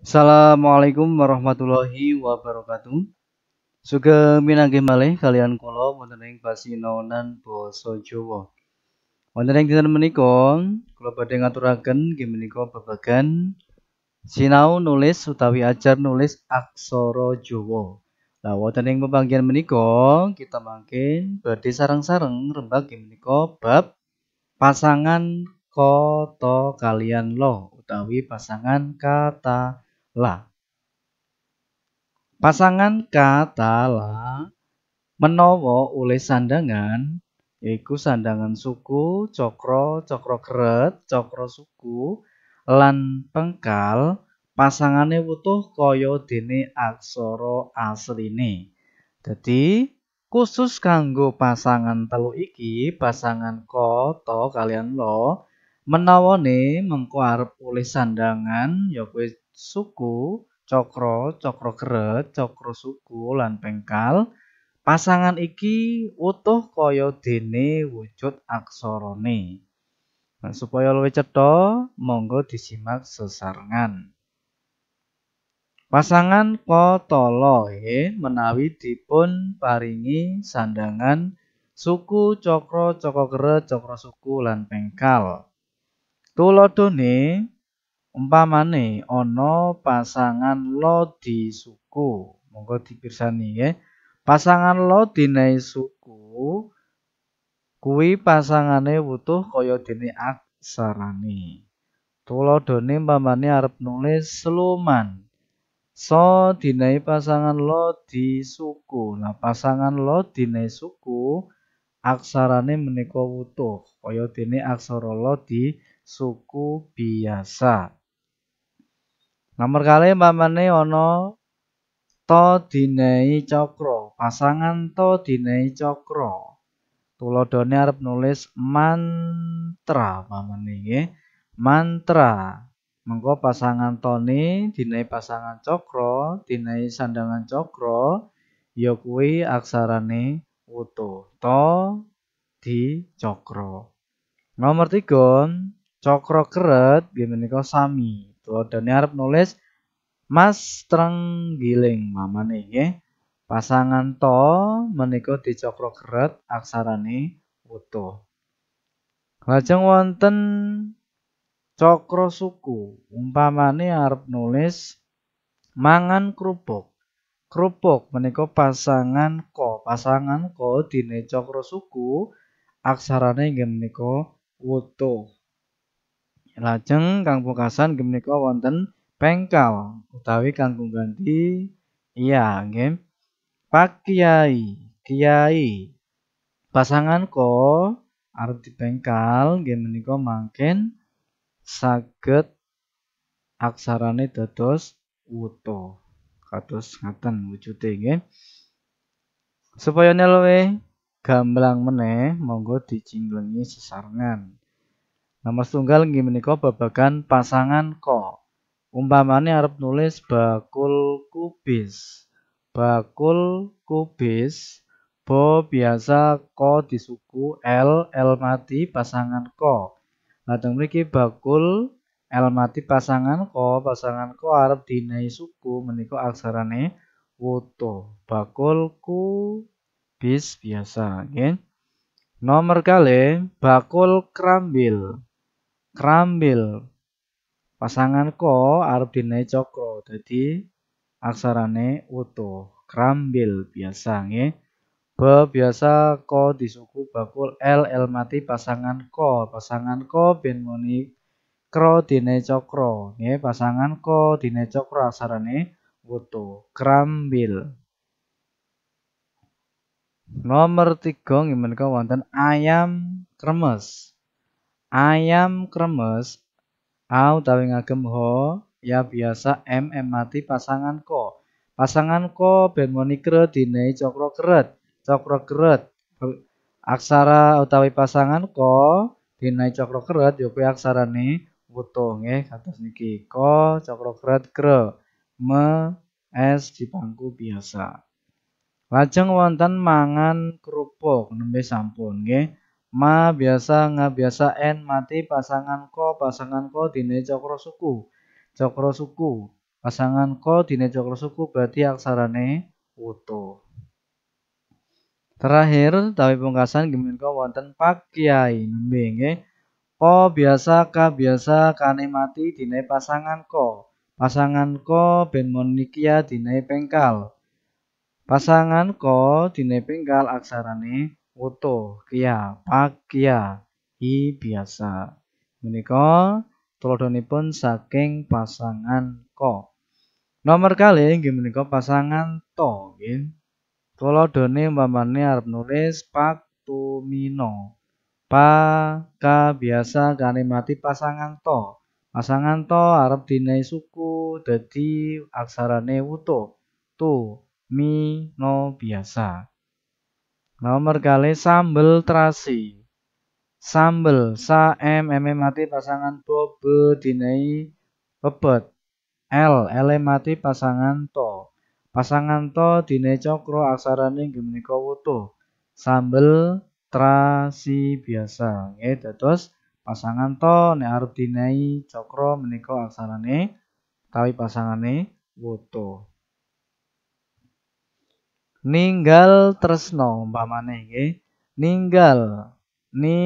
Assalamualaikum warahmatullahi wabarakatuh. Suka minang malih kalian kula wonten ing pasinonan basa Jawa. Wonten ing dinten menika kula badhe ngaturaken nggih menika babagan sinau nulis utawi ajar nulis aksoro jowo. Lah wonten ing pembagian menika kita makin badhe sarang-sarang rembag nggih menika bab pasangan koto kalian lo utawi pasangan kata la. Pasangan kata la menowo oleh sandangan iku sandangan suku, cokro, cokro keret, cokro suku lan pengkal pasangane wutuh kaya dene aksara asline. Dadi khusus kanggo pasangan telu iki, pasangan koto kalian lo menawane mengko arep oleh sandangan ya suku, cokro, cokro keret, cokro suku lan pengkal. Pasangan iki utuh kaya dene wujud aksarane. Nah, supaya luwih cetha, monggo disimak sesarengan. Pasangan kotolohe menawi dipun paringi sandangan suku cokro cokro kere cokro suku lan pengkal. Tulodone umpamane Ono pasangan lo di suku monggo dipirsani ya. pasangan lo di nai suku kuwi pasangane wutuh kaya dene aksarane tuladhane umpamane arep nulis seluman. so dinai pasangan lo di suku nah pasangan lo nei suku aksarane menika wutuh kaya dene aksara di suku biasa Nomor kali mamane Ono, to dinei cokro, Pasangan to dinai cokro. tulodone Arab nulis mantra mamane ye. Mantra. Mengko pasangan Toni dinei pasangan Cokro, dinei sandangan Cokro, yokui ya aksarane wuto. To di Cokro. Nomor tiga, Cokro keret gimana kau sami. Tuladane gitu. arep nulis Mas Trenggiling mama nih, ya. Pasangan to menika dicokro keret aksarane wuto. Lajeng wonten cokro suku. Umpamane arep nulis mangan kerupuk. Kerupuk menika pasangan ko. Pasangan ko dine cokro suku aksarane nggih menika wuto. Lajeng kang pungkasan menika wonten pengkal utawi kang ganti iya nggih. Pak Kiai, Kiai. Pasangan ko arti pengkal nggih menika saged aksarane dados wuto. Kados ngaten wujude nggih. Supaya luwih gamblang meneh monggo dijinglengi sesarengan. Nomor tunggal nggih menika babagan pasangan ko. Umpamane arep nulis bakul kubis. Bakul kubis bo biasa ko disuku L L mati pasangan ko. Lajeng mriki bakul L mati pasangan ko, pasangan ko arep dinai suku menika aksarane woto. Bakul kubis biasa, nggih. Okay? Nomor kali bakul krambil krambil pasangan ko arep dinai cokro jadi aksarane utuh krambil biasa nggih be biasa ko disuku bakul l l mati pasangan ko pasangan ko ben muni kro dine cokro nggih pasangan ko dine cokro aksarane wuto krambil nomor tiga gimana menika wonten ayam kremes ayam kremes au tawi ngagem ho ya biasa m m mati pasangan ko pasangan ko ben kre dine cokro keret cokro keret aksara utawi pasangan ko dine cokro keret yo aksara aksarane wuto nge kata niki ko cokro keret kre me es dipangku biasa lajeng wonten mangan kerupuk nembe sampun nggih ma biasa nga biasa en mati pasangan ko pasangan ko dine cokro suku cokro suku pasangan ko dine cokro suku berarti aksarane wuto terakhir tapi pungkasan ko wonten pak kiai nembe ko biasa ka biasa kane mati dine pasangan ko pasangan ko ben monikia ya dine pengkal pasangan ko dine pengkal aksarane Uto kia pak kia hi biasa. Menika pun saking pasangan ko. Nomor kali inggih menika pasangan to nggih. Tuladhane umpamane arep nulis pak tumino. Pa ka biasa mati pasangan to. Pasangan to arep dinai suku dadi aksarane wuto. Tu mi no biasa. Nomor kali sambel terasi. Sambel sa m m mati pasangan to be dinai bebet. L l mati pasangan to. Pasangan to dinai cokro aksarane ning gemeniko wuto. Sambel terasi biasa. Oke, terus pasangan to ne arep dinai cokro ne. aksarane pasangan ne wuto ninggal tresno umpamane nggih ninggal ni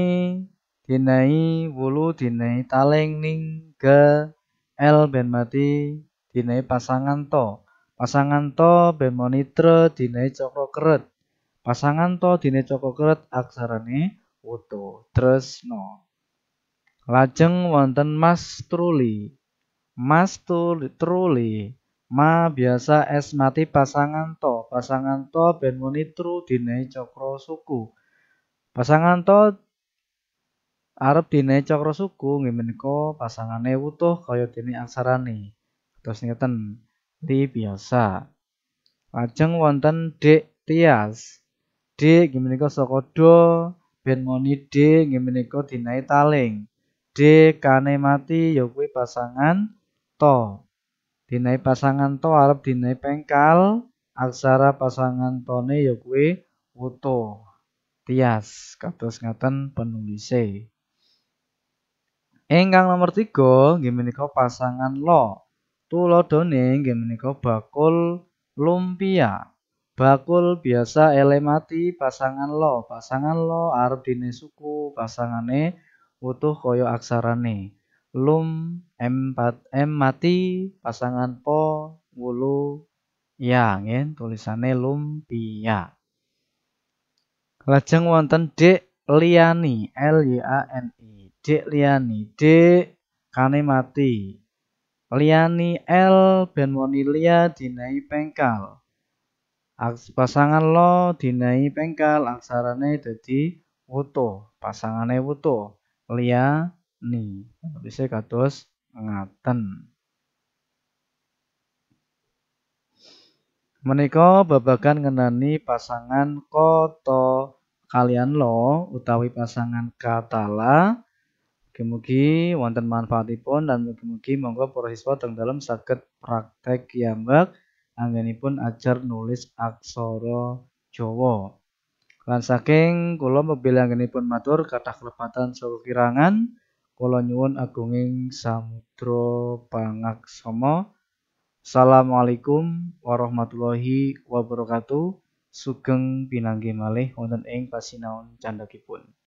dinai wulu dinai taleng ningga el ben mati dinai pasangan to pasangan to ben monitre dinai cokro keret pasangan to dinai cokro keret aksarane wuto tresno lajeng wonten mas truli mas truli ma biasa es mati pasangan to pasangan to ben monitru dine cokro suku pasangan to arep dine cokro suku pasangan ko pasangane wutuh kaya dine aksarani terus ngeten di biasa ajeng wonten dek tias dek nggih ko sokodo ben moni de nggih ko dine taling De kane mati ya pasangan to dinai pasangan to arep dinai pengkal aksara pasangan tone ya kuwi woto tias kados ngaten penulise ingkang nomor tiga nggih kau pasangan lo tuladhane nggih kau bakul lumpia bakul biasa elemati pasangan lo pasangan lo arep dine suku pasangane utuh kaya aksarane lum m 4 m mati pasangan po wulu Ya, ngen tulisane lumpia. Lajeng wonten D Liani, L Y A N I. D Liani, D kane mati. Liani L ben monilia dinai pengkal. Aks pasangan lo dinai pengkal aksarane dadi wuto. Pasangane wuto. Liani. Bisa kados ngaten. Menika babagan ngenani pasangan koto kalian lo utawi pasangan katala Mugi-mugi wonten manfaatipun dan mugi-mugi monggo para siswa teng dalam saged praktek piyambak anggenipun ajar nulis aksara Jawa. Lan saking kula mebil anggenipun matur kathah kelepatan saha kirangan kula nyuwun agunging samudra pangaksama Assalamualaikum warahmatullahi wabarakatuh. Sugeng pinanggih malih wonten ing pasinaon candhakipun.